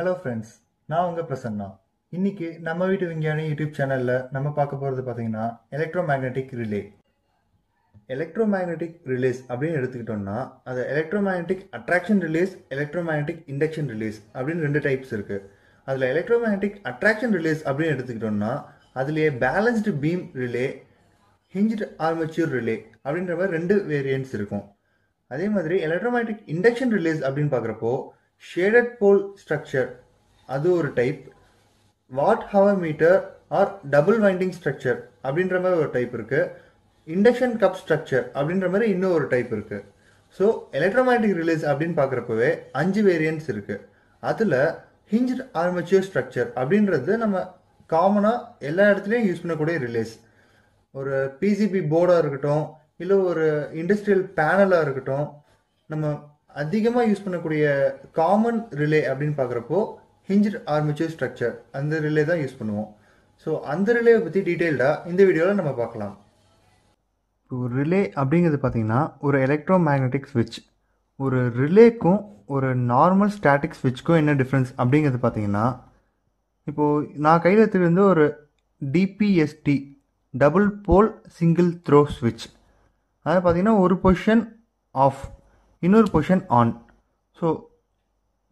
hello friends நான் உங்கள் பிரசன்னா இன்னைக்கு நம்ம வீட்டு விஞ்ஞானி யூடியூப் சேனலில் நம்ம பார்க்க போகிறது பார்த்தீங்கன்னா electromagnetic relay electromagnetic relays அப்படின்னு எடுத்துக்கிட்டோம்னா அது electromagnetic attraction relays electromagnetic induction relays அப்படின்னு ரெண்டு டைப்ஸ் இருக்குது அதில் எலக்ட்ரோ மேக்னெட்டிக் அட்ராக்ஷன் ரிலேஸ் அப்படின்னு எடுத்துக்கிட்டோம்னா அதுலேயே balanced beam relay hinged armature relay அப்படின்ற மாதிரி ரெண்டு வேரியன்ட்ஸ் இருக்கும் அதே மாதிரி எலக்ட்ரோமேட்டிக் இண்டக்ஷன் ரிலேஸ் அப்படின்னு பார்க்குறப்போ ஷேடட் போல் ஸ்ட்ரக்சர் அது ஒரு type watt hour meter or double winding structure அப்படின்ற மாதிரி ஒரு டைப் இருக்குது இண்டக்ஷன் கப் ஸ்ட்ரக்சர் அப்படின்ற மாதிரி இன்னும் ஒரு டைப் இருக்குது ஸோ எலக்ட்ரோமேட்டிக் ரிலீஸ் அப்படின்னு பார்க்குறப்பவே அஞ்சு வேரியன்ஸ் இருக்குது அதில் ஹிஞ்ச் ஆர்மச்சூர் ஸ்ட்ரக்சர் அப்படின்றது நம்ம காமனாக எல்லா இடத்துலையும் யூஸ் பண்ணக்கூடிய ரிலேஸ் ஒரு பிசிபி போர்டாக இருக்கட்டும் இல்லை ஒரு இண்டஸ்ட்ரியல் பேனலாக இருக்கட்டும் நம்ம அதிகமாக யூஸ் பண்ணக்கூடிய காமன் ரிலே அப்படின்னு பார்க்குறப்போ ஹிஞ்சர் ஆர்மிச்சர் ஸ்ட்ரக்சர் அந்த ரிலே தான் யூஸ் பண்ணுவோம் ஸோ அந்த ரிலேவை பற்றி டீட்டெயில்டாக இந்த வீடியோவில் நம்ம பார்க்கலாம் ஒரு ரிலே அப்படிங்கிறது பார்த்திங்கன்னா ஒரு எலக்ட்ரோ மேக்னெட்டிக் ஸ்விட்ச் ஒரு ரிலேக்கும் ஒரு நார்மல் ஸ்டாட்டிக் ஸ்விட்ச்க்கும் என்ன டிஃப்ரென்ஸ் அப்படிங்கிறது பார்த்திங்கன்னா இப்போது நான் கையில் எடுத்துகிட்டு வந்து ஒரு DPST double pole single throw ஸ்விட்ச் அதாவது பார்த்திங்கன்னா ஒரு பொசிஷன் ஆஃப் இன்னொரு position on so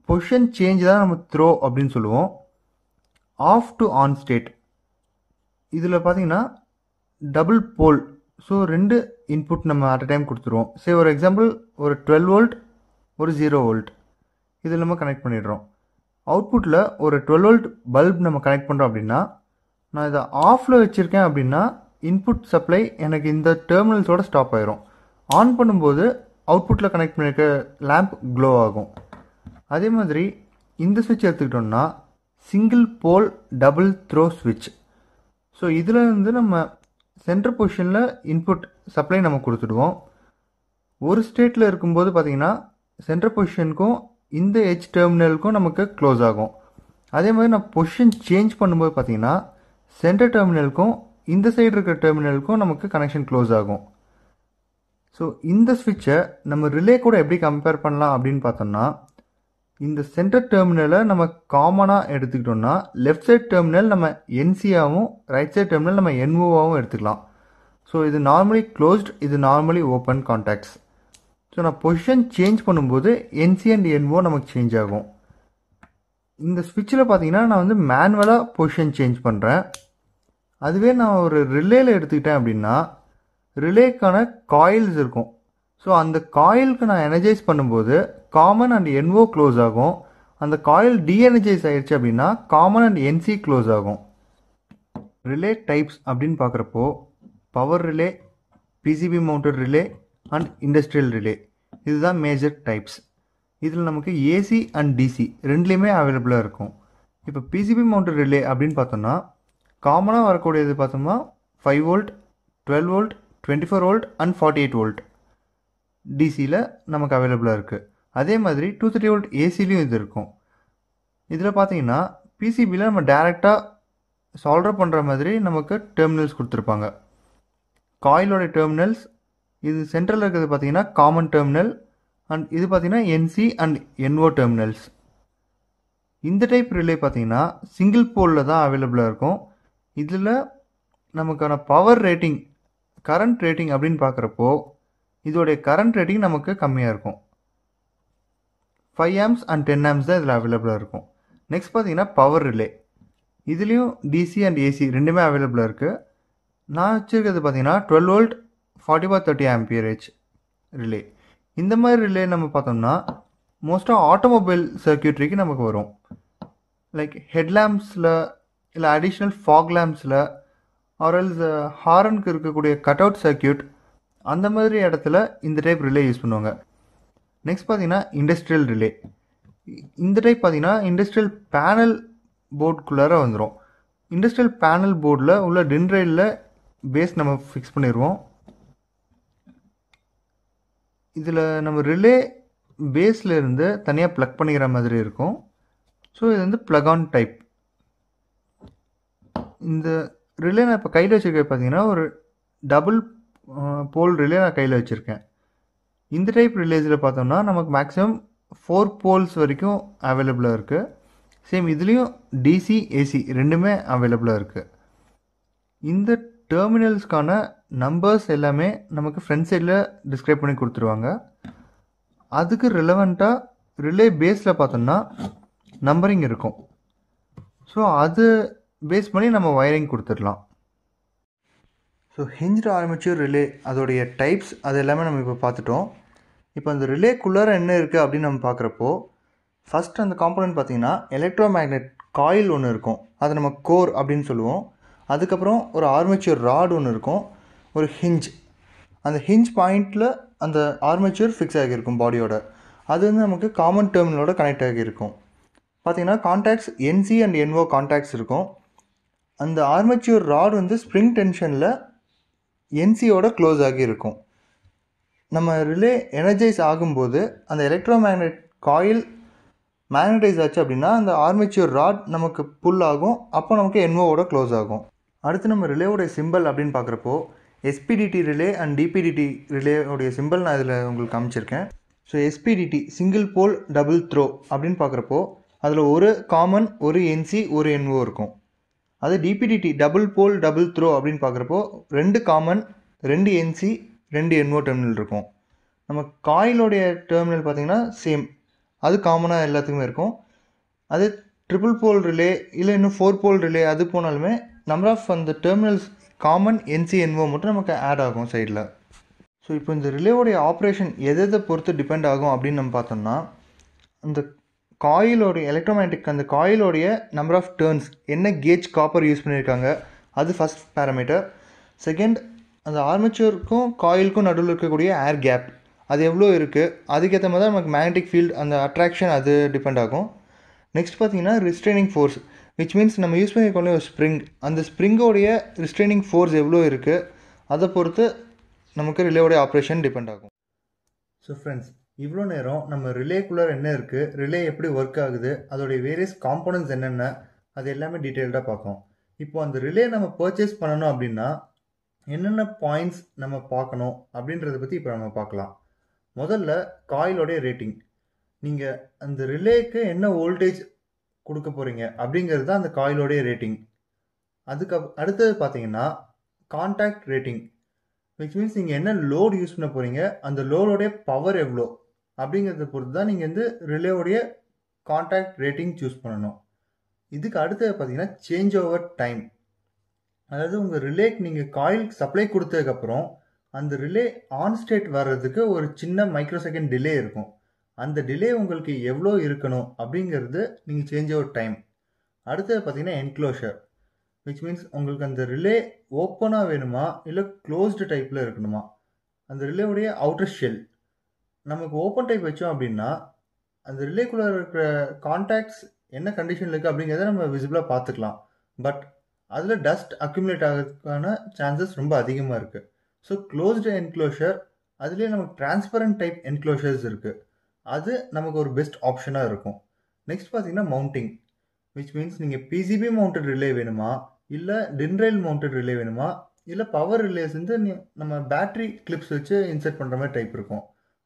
position change தான் நம்ம த்ரோ அப்படின்னு சொல்லுவோம் ஆஃப் டு ஆன் ஸ்டேட் இதில் பார்த்தீங்கன்னா டபுள் போல் ஸோ ரெண்டு இன்புட் நம்ம அட் அ டைம் கொடுத்துருவோம் சே ஒரு எக்ஸாம்பிள் ஒரு டுவெல் வோல்ட் ஒரு ஜீரோ வோல்ட் இதில் நம்ம கனெக்ட் பண்ணிடுறோம் அவுட்புட்டில் ஒரு டுவெல் வோல்ட் பல்ப் நம்ம கனெக்ட் பண்ணுறோம் அப்படின்னா நான் இதை ஆஃபில் வச்சுருக்கேன் அப்படின்னா இன்புட் சப்ளை எனக்கு இந்த டெர்மினல்ஸோட ஸ்டாப் ஆயிரும் ஆன் பண்ணும்போது அவுட்புட்டில் கனெக்ட் பண்ணியிருக்க லேம்ப் க்ளோ ஆகும் அதே மாதிரி இந்த சுவிட்ச் எடுத்துக்கிட்டோம்னா சிங்கிள் போல் டபுள் த்ரோ சுவிட்ச் ஸோ இதில் இருந்து நம்ம சென்டர் பொசிஷனில் இன்புட் சப்ளை நம்ம கொடுத்துடுவோம் ஒரு ஸ்டேட்டில் இருக்கும்போது பார்த்திங்கன்னா சென்டர் பொசிஷனுக்கும் இந்த ஹெச் டெர்மினலுக்கும் நமக்கு க்ளோஸ் ஆகும் அதே மாதிரி நம்ம பொசிஷன் சேஞ்ச் பண்ணும்போது பார்த்திங்கன்னா சென்டர் டெர்மினலுக்கும் இந்த சைடு இருக்கிற டெர்மினலுக்கும் நமக்கு கனெக்ஷன் க்ளோஸ் ஆகும் ஸோ இந்த சுவிட்சை நம்ம ரிலே கூட எப்படி கம்பேர் பண்ணலாம் அப்படின்னு பார்த்தோம்னா இந்த சென்டர் டெர்மினலை நம்ம காமனாக எடுத்துக்கிட்டோம்னா லெஃப்ட் சைட் டெர்மினல் நம்ம என்சியாகவும் ரைட் சைட் டெர்மினல் நம்ம என்ஓவாகவும் எடுத்துக்கலாம் ஸோ இது நார்மலி க்ளோஸ்ட் இது நார்மலி ஓப்பன் கான்டாக்ட்ஸ் ஸோ நான் பொசிஷன் சேஞ்ச் பண்ணும்போது என்சி அண்ட் என்ஓ நமக்கு சேஞ்ச் ஆகும் இந்த ஸ்விட்சில் பார்த்தீங்கன்னா நான் வந்து மேனுவலாக பொசிஷன் சேஞ்ச் பண்ணுறேன் அதுவே நான் ஒரு ரிலேயில் எடுத்துக்கிட்டேன் அப்படின்னா ரிலேக்கான காயில்ஸ் இருக்கும் ஸோ அந்த காயிலுக்கு நான் எனர்ஜைஸ் பண்ணும்போது காமன் அண்ட் என்ஓ க்ளோஸ் ஆகும் அந்த காயில் டிஎனர்ஜைஸ் ஆயிடுச்சு அப்படின்னா காமன் அண்ட் என்சி க்ளோஸ் ஆகும் ரிலே டைப்ஸ் அப்படின்னு பார்க்குறப்போ power relay PCB mounted relay and industrial relay இதுதான் மேஜர் டைப்ஸ் இதில் நமக்கு ஏசி அண்ட் டிசி ரெண்டுலேயுமே அவைலபிளாக இருக்கும் இப்போ பிசிபி மவுண்டட் ரிலே அப்படின்னு பார்த்தோம்னா காமனாக வரக்கூடியது பார்த்தோம்னா five volt twelve volt twenty four volt and forty eight volt டிசியில் நமக்கு அவைலபிளாக இருக்குது அதே மாதிரி டூ த்ரீ வோல்ட் ஏசிலையும் இது இருக்கும் இதில் பார்த்தீங்கன்னா பிசிபியில் நம்ம டேரெக்டாக சால்டர் பண்ணுற மாதிரி நமக்கு டெர்மினல்ஸ் கொடுத்துருப்பாங்க காயிலோட டெர்மினல்ஸ் இது சென்ட்ரலில் இருக்கிறது பார்த்தீங்கன்னா காமன் டெர்மினல் அண்ட் இது பார்த்தீங்கன்னா என்சி அண்ட் என்ஓ டெர்மினல்ஸ் இந்த டைப் ரிலே பார்த்தீங்கன்னா சிங்கிள் போலில் தான் அவைலபிளாக இருக்கும் இதில் நமக்கான பவர் ரேட்டிங் கரண்ட் ரேட்டிங் அப்படின்னு பார்க்குறப்போ இதோடைய கரண்ட் ரேட்டிங் நமக்கு கம்மியாக இருக்கும் five amps and ten amps தான் இதில் அவைலபிளாக இருக்கும் நெக்ஸ்ட் பார்த்தீங்கன்னா பவர் ரிலே இதுலேயும் டிசி அண்ட் ஏசி ரெண்டுமே அவைலபிளாக இருக்குது நான் வச்சுருக்கிறது பார்த்தீங்கன்னா twelve volt forty four thirty amperage relay இந்த மாதிரி ரிலே நம்ம பார்த்தோம்னா மோஸ்ட்டாக ஆட்டோமொபைல் சர்க்கியூட்ரிக்கு நமக்கு வரும் லைக் ஹெட் லேம்ப்ஸில் இல்லை அடிஷ்னல் ஃபாக் லேம்ப்ஸில் ஆர்எல்ஸ் uh, ஹாரனுக்கு இருக்கக்கூடிய கட் அவுட் சர்க்கியூட் அந்த மாதிரி இடத்துல இந்த டைப் ரிலே யூஸ் பண்ணுவாங்க நெக்ஸ்ட் பார்த்தீங்கன்னா இண்டஸ்ட்ரியல் ரிலே இந்த டைப் பார்த்தீங்கன்னா இண்டஸ்ட்ரியல் பேனல் போர்டுக்குள்ளார வந்துடும் இண்டஸ்ட்ரியல் பேனல் போர்டில் உள்ள டின் பேஸ் நம்ம ஃபிக்ஸ் பண்ணிடுவோம் இதில் நம்ம ரிலே பேஸில் இருந்து தனியாக ப்ளக் பண்ணிக்கிற மாதிரி இருக்கும் ஸோ இது வந்து ப்ளக் ஆன் டைப் இந்த ரிலே நான் இப்போ கையில் வச்சுருக்க பார்த்தீங்கன்னா ஒரு டபுள் போல் ரிலே நான் கையில் வச்சுருக்கேன் இந்த டைப் ரிலேஸில் பார்த்தோம்னா நமக்கு மேக்ஸிமம் ஃபோர் போல்ஸ் வரைக்கும் அவைலபிளாக இருக்குது சேம் இதுலேயும் டிசி ஏசி ரெண்டுமே அவைலபிளாக இருக்குது இந்த டெர்மினல்ஸ்க்கான நம்பர்ஸ் எல்லாமே நமக்கு ஃப்ரண்ட் சைடில் டிஸ்கிரைப் பண்ணி கொடுத்துருவாங்க அதுக்கு ரிலவெண்ட்டாக ரிலே பேஸில் பார்த்தோம்னா நம்பரிங் இருக்கும் ஸோ அது பேஸ் பண்ணி நம்ம ஒயரிங் கொடுத்துடலாம் ஸோ ஹிஞ்சில் ஆரம்பிச்சூர் ரிலே அதோடைய டைப்ஸ் அது எல்லாமே நம்ம இப்போ பார்த்துட்டோம் இப்போ அந்த ரிலேக்குள்ளார என்ன இருக்குது அப்படின்னு நம்ம பார்க்குறப்போ ஃபஸ்ட் அந்த காம்போனன்ட் பார்த்திங்கன்னா எலக்ட்ரோ மேக்னெட் காயில் ஒன்று இருக்கும் அது நம்ம கோர் அப்படின்னு சொல்லுவோம் அதுக்கப்புறம் ஒரு ஆர்மேச்சூர் ராடு ஒன்று இருக்கும் ஒரு ஹிஞ்ச் அந்த ஹிஞ்ச் பாயிண்டில் அந்த ஆர்மேச்சூர் ஃபிக்ஸ் ஆகியிருக்கும் பாடியோட அது வந்து நமக்கு காமன் டெர்மினலோட கனெக்ட் ஆகியிருக்கும் பார்த்திங்கன்னா contacts NC and NO contacts இருக்கும் அந்த ஆர்மேச்சூர் ராட் வந்து ஸ்ப்ரிங் டென்ஷனில் என்சியோட க்ளோஸ் ஆகி இருக்கும் நம்ம ரிலே எனர்ஜைஸ் ஆகும்போது அந்த எலக்ட்ரோ மேக்னட் காயில் மேக்னடைஸ் ஆச்சு அப்படின்னா அந்த ஆர்மேச்சூர் ராட் நமக்கு புல் ஆகும் அப்போ நமக்கு என்வோவோட க்ளோஸ் ஆகும் அடுத்து நம்ம ரிலேவோடைய சிம்பிள் அப்படின்னு பார்க்குறப்போ எஸ்பிடிடி ரிலே அண்ட் டிபிடிடி ரிலேவோடைய சிம்பிள் நான் இதில் உங்களுக்கு காமிச்சிருக்கேன் so SPDT single pole double throw அப்படின்னு பார்க்குறப்போ அதில் ஒரு காமன் ஒரு என்சி ஒரு என்வோ இருக்கும் அது DPDT double pole double throw அப்படின்னு பார்க்குறப்போ ரெண்டு காமன் ரெண்டு என்சி ரெண்டு என்ஓ டெர்மினல் இருக்கும் நம்ம காயிலோடைய டெர்மினல் பார்த்திங்கன்னா சேம் அது காமனாக எல்லாத்துக்குமே இருக்கும் அது ட்ரிபிள் போல் ரிலே இல்லை இன்னும் ஃபோர் போல் ரிலே அது போனாலுமே நம்பர் ஆஃப் அந்த டெர்மினல்ஸ் காமன் என்சி என்ஓ மட்டும் நமக்கு ஆட் ஆகும் சைடில் ஸோ இப்போ இந்த ரிலேவோடைய ஆப்ரேஷன் எதை எதை பொறுத்து டிபெண்ட் ஆகும் அப்படின்னு நம்ம பார்த்தோம்னா அந்த காயிலோடைய எலக்ட்ரோமேட்டிக் அந்த காயிலோடைய நம்பர் ஆஃப் டேர்ன்ஸ் என்ன கேஜ் காப்பர் யூஸ் பண்ணியிருக்காங்க அது ஃபஸ்ட் பேரமீட்டர் செகண்ட் அந்த ஆர்மேச்சருக்கும் காயிலுக்கும் நடுவில் இருக்கக்கூடிய ஏர் கேப் அது எவ்வளோ இருக்குது அதுக்கேற்ற மாதிரி தான் நமக்கு மேக்னெட்டிக் ஃபீல்டு அந்த அட்ராக்ஷன் அது டிபெண்ட் ஆகும் நெக்ஸ்ட் பார்த்தீங்கன்னா ரிஸ்ட்ரெயினிங் ஃபோர்ஸ் விச் மீன்ஸ் நம்ம யூஸ் பண்ணிக்கொள்ள ஒரு ஸ்ப்ரிங் அந்த ஸ்ப்ரிங்கோடைய ரிஸ்ட்ரெயினிங் ஃபோர்ஸ் எவ்வளோ இருக்குது அதை பொறுத்து நமக்கு ரிலேவோடைய ஆப்ரேஷன் டிபெண்ட் ஆகும் ஸோ ஃப்ரெண்ட்ஸ் இவ்வளோ நேரம் நம்ம ரிலேக்குள்ளே என்ன இருக்குது ரிலே எப்படி ஒர்க் ஆகுது அதோடைய வேரியஸ் காம்போனன்ஸ் என்னென்ன அது எல்லாமே டீட்டெயில்டாக பார்ப்போம் இப்போ அந்த ரிலே நம்ம பர்ச்சேஸ் பண்ணணும் அப்படின்னா என்னென்ன பாயிண்ட்ஸ் நம்ம பார்க்கணும் அப்படின்றத பற்றி இப்போ நம்ம பார்க்கலாம் முதல்ல காயிலோடைய ரேட்டிங் நீங்கள் அந்த ரிலேக்கு என்ன வோல்டேஜ் கொடுக்க போகிறீங்க அப்படிங்கிறது தான் அந்த காயிலோடைய ரேட்டிங் அதுக்கு அடுத்தது பார்த்தீங்கன்னா கான்டாக்ட் ரேட்டிங் விச் மீன்ஸ் நீங்கள் என்ன லோடு யூஸ் பண்ண போகிறீங்க அந்த லோடோடைய பவர் எவ்வளோ அப்படிங்கிறத பொறுத்து தான் நீங்கள் வந்து ரிலேவோடைய காண்டாக்ட் ரேட்டிங் சூஸ் பண்ணணும் இதுக்கு அடுத்தது பார்த்தீங்கன்னா சேஞ்ச் ஓவர் டைம் அதாவது உங்கள் ரிலேக்கு நீங்கள் காயில் சப்ளை கொடுத்ததுக்கப்புறம் அந்த ரிலே ஆன் ஸ்டேட் வர்றதுக்கு ஒரு சின்ன மைக்ரோ செகண்ட் டிலே இருக்கும் அந்த டிலே உங்களுக்கு எவ்வளோ இருக்கணும் அப்படிங்கிறது நீங்கள் சேஞ்ச் ஓவர் டைம் அடுத்தது பார்த்தீங்கன்னா என்க்ளோஷர் விச் மீன்ஸ் உங்களுக்கு அந்த ரிலே ஓப்பனாக வேணுமா இல்லை க்ளோஸ்டு டைப்பில் இருக்கணுமா அந்த ரிலேவுடைய அவுட்டர் ஷெல் நமக்கு ஓப்பன் டைப் வச்சோம் அப்படின்னா அந்த ரிலேக்குள்ள இருக்கிற கான்டாக்ட்ஸ் என்ன கண்டிஷன் இருக்குது அப்படிங்கிறத நம்ம விசிபிளாக பார்த்துக்கலாம் பட் அதில் டஸ்ட் அக்யூமுலேட் ஆகிறதுக்கான சான்சஸ் ரொம்ப அதிகமாக இருக்குது ஸோ க்ளோஸ்டு என்க்ளோஷர் அதுலேயே நமக்கு டிரான்ஸ்பரண்ட் டைப் என்க்ளோஷர்ஸ் இருக்குது அது நமக்கு ஒரு பெஸ்ட் ஆப்ஷனாக இருக்கும் நெக்ஸ்ட் பார்த்தீங்கன்னா மவுண்டிங் விச் மீன்ஸ் நீங்கள் பிசிபி மவுண்டட் ரிலே வேணுமா இல்லை டின்ரெயில் மவுண்டட் ரிலே வேணுமா இல்லை பவர் ரிலேஸ் வந்து நம்ம பேட்ரி கிளிப்ஸ் வச்சு இன்சர்ட் பண்ணுற மாதிரி டைப் இருக்கும்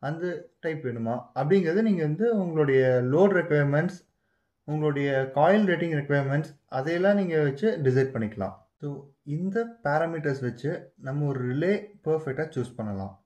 அந்த டைப் வேணுமா அப்படிங்கிறது நீங்கள் வந்து உங்களுடைய லோட் ரெக்குயர்மெண்ட்ஸ் உங்களுடைய காயில் ரேட்டிங் ரெக்குயர்மெண்ட்ஸ் அதையெல்லாம் நீங்கள் வச்சு டிசைட் பண்ணிக்கலாம் ஸோ இந்த பேராமீட்டர்ஸ் வச்சு நம்ம ஒரு ரிலே பர்ஃபெக்டாக சூஸ் பண்ணலாம்